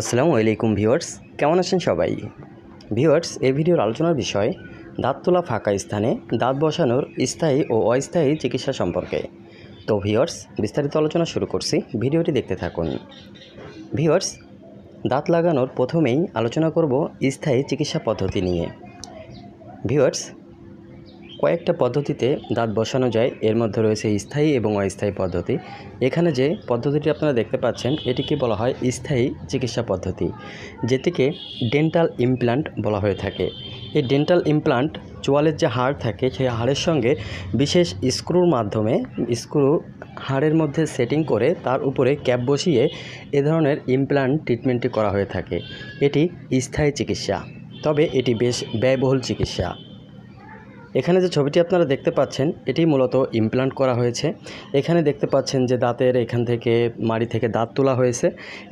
আসসালামু আলাইকুম ভিউয়ার্স কেমন আছেন সবাই ভিউয়ার্স এই ভিডিওর আলোচনার বিষয় দাঁত তোলা ফাঁকা স্থানে দাঁত বসানোর স্থায়ী ও অস্থায়ী চিকিৎসা সম্পর্কে তো ভিউয়ার্স বিস্তারিত আলোচনা শুরু করছি ভিডিওটি দেখতে থাকুন ভিউয়ার্স দাঁত লাগানোর প্রথমেই আলোচনা করব স্থায়ী চিকিৎসা পদ্ধতি নিয়ে ভিউয়ার্স কয়েকটা পদ্ধতিতে দাঁত বসানো যায় এর মধ্যে রয়েছে স্থায়ী এবং অস্থায়ী পদ্ধতি এখানে যে পদ্ধতিটি আপনারা দেখতে পাচ্ছেন এটিকে বলা হয় স্থায়ী চিকিৎসা পদ্ধতি যেটিকে ডেন্টাল ইমপ্ল্যান্ট বলা হয়ে থাকে এই ডেন্টাল ইমপ্লান্ট চোয়ালের যে হাড় থাকে সেই হাড়ের সঙ্গে বিশেষ স্ক্রুর মাধ্যমে স্ক্রু হাড়ের মধ্যে সেটিং করে তার উপরে ক্যাপ বসিয়ে এ ধরনের ইমপ্লান্ট ট্রিটমেন্টটি করা হয়ে থাকে এটি স্থায়ী চিকিৎসা তবে এটি বেশ ব্যয়বহুল চিকিৎসা এখানে যে ছবিটি আপনারা দেখতে পাচ্ছেন এটি মূলত ইমপ্লান্ট করা হয়েছে এখানে দেখতে পাচ্ছেন যে দাঁতের এখান থেকে মাড়ি থেকে দাঁত তোলা হয়েছে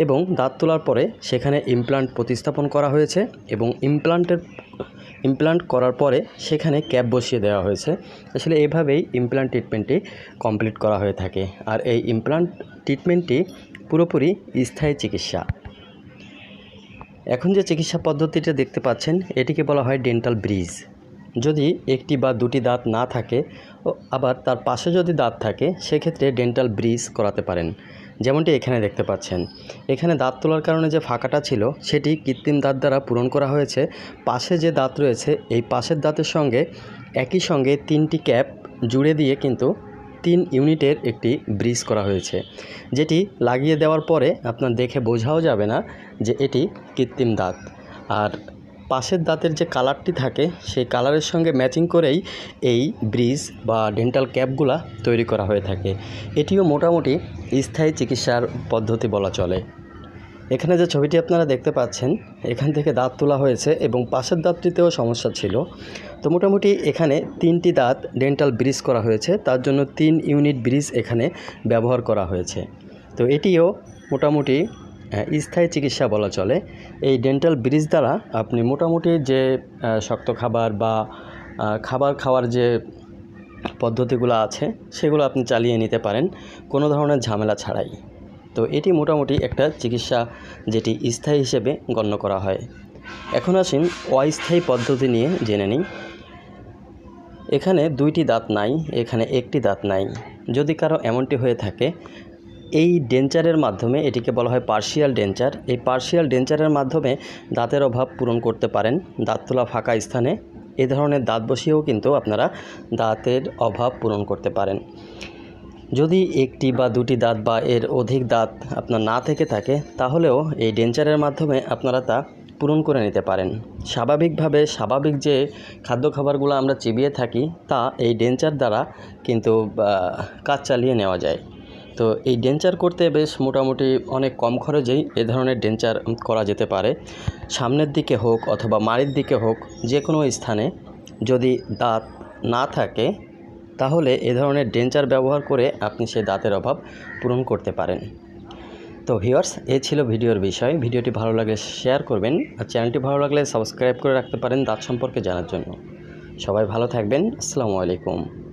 এবং দাঁত তোলার পরে সেখানে ইমপ্লান্ট প্রতিস্থাপন করা হয়েছে এবং ইমপ্লান্টের ইমপ্লান্ট করার পরে সেখানে ক্যাপ বসিয়ে দেওয়া হয়েছে আসলে এভাবেই ইমপ্লান্ট ট্রিটমেন্টটি কমপ্লিট করা হয়ে থাকে আর এই ইমপ্লান্ট ট্রিটমেন্টটি পুরোপুরি স্থায়ী চিকিৎসা এখন যে চিকিৎসা পদ্ধতিটা দেখতে পাচ্ছেন এটিকে বলা হয় ডেন্টাল ব্রিজ যদি একটি বা দুটি দাঁত না থাকে আবার তার পাশে যদি দাঁত থাকে সেক্ষেত্রে ডেন্টাল ব্রিজ করাতে পারেন যেমনটি এখানে দেখতে পাচ্ছেন এখানে দাঁত তোলার কারণে যে ফাঁকাটা ছিল সেটি কৃত্রিম দাঁত দ্বারা পূরণ করা হয়েছে পাশে যে দাঁত রয়েছে এই পাশের দাঁতের সঙ্গে একই সঙ্গে তিনটি ক্যাপ জুড়ে দিয়ে কিন্তু তিন ইউনিটের একটি ব্রিজ করা হয়েছে যেটি লাগিয়ে দেওয়ার পরে আপনার দেখে বোঝাও যাবে না যে এটি কৃত্রিম দাঁত আর পাশের দাঁতের যে কালারটি থাকে সেই কালারের সঙ্গে ম্যাচিং করেই এই ব্রিজ বা ডেন্টাল ক্যাপগুলা তৈরি করা হয়ে থাকে এটিও মোটামুটি স্থায়ী চিকিৎসার পদ্ধতি বলা চলে এখানে যে ছবিটি আপনারা দেখতে পাচ্ছেন এখান থেকে দাঁত তোলা হয়েছে এবং পাশের দাঁতটিতেও সমস্যা ছিল তো মোটামুটি এখানে তিনটি দাঁত ডেন্টাল ব্রিজ করা হয়েছে তার জন্য তিন ইউনিট ব্রিজ এখানে ব্যবহার করা হয়েছে তো এটিও মোটামুটি স্থায়ী চিকিৎসা বলা চলে এই ডেন্টাল ব্রিজ দ্বারা আপনি মোটামুটি যে শক্ত খাবার বা খাবার খাওয়ার যে পদ্ধতিগুলো আছে সেগুলো আপনি চালিয়ে নিতে পারেন কোনো ধরনের ঝামেলা ছাড়াই তো এটি মোটামুটি একটা চিকিৎসা যেটি স্থায়ী হিসেবে গণ্য করা হয় এখন আসেন অস্থায়ী পদ্ধতি নিয়ে জেনে নিই এখানে দুইটি দাঁত নাই এখানে একটি দাঁত নাই যদি কারো এমনটি হয়ে থাকে এই ডেঞ্চারের মাধ্যমে এটিকে বলা হয় পার্শিয়াল ডেঞ্চার এই পার্শিয়াল ডেঞ্চারের মাধ্যমে দাঁতের অভাব পূরণ করতে পারেন দাঁত তোলা ফাঁকা স্থানে এ ধরনের দাঁত বসিয়েও কিন্তু আপনারা দাঁতের অভাব পূরণ করতে পারেন যদি একটি বা দুটি দাঁত বা এর অধিক দাঁত আপনার না থেকে থাকে তাহলেও এই ডেঞ্চারের মাধ্যমে আপনারা তা পূরণ করে নিতে পারেন স্বাভাবিকভাবে স্বাভাবিক যে খাদ্য খাবারগুলো আমরা চিবিয়ে থাকি তা এই ডেঞ্চার দ্বারা কিন্তু কাজ চালিয়ে নেওয়া যায় তো এই ডেঞ্চার করতে বেশ মোটামুটি অনেক কম খরচেই এ ধরনের ডেঞ্চার করা যেতে পারে সামনের দিকে হোক অথবা মাড়ির দিকে হোক যে কোনো স্থানে যদি দাঁত না থাকে তাহলে এ ধরনের ডেঞ্চার ব্যবহার করে আপনি সেই দাঁতের অভাব পূরণ করতে পারেন তো ভিওর্স এ ছিল ভিডিওর বিষয় ভিডিওটি ভালো লাগলে শেয়ার করবেন আর চ্যানেলটি ভালো লাগলে সাবস্ক্রাইব করে রাখতে পারেন দাঁত সম্পর্কে জানার জন্য সবাই ভালো থাকবেন আসসালামু আলাইকুম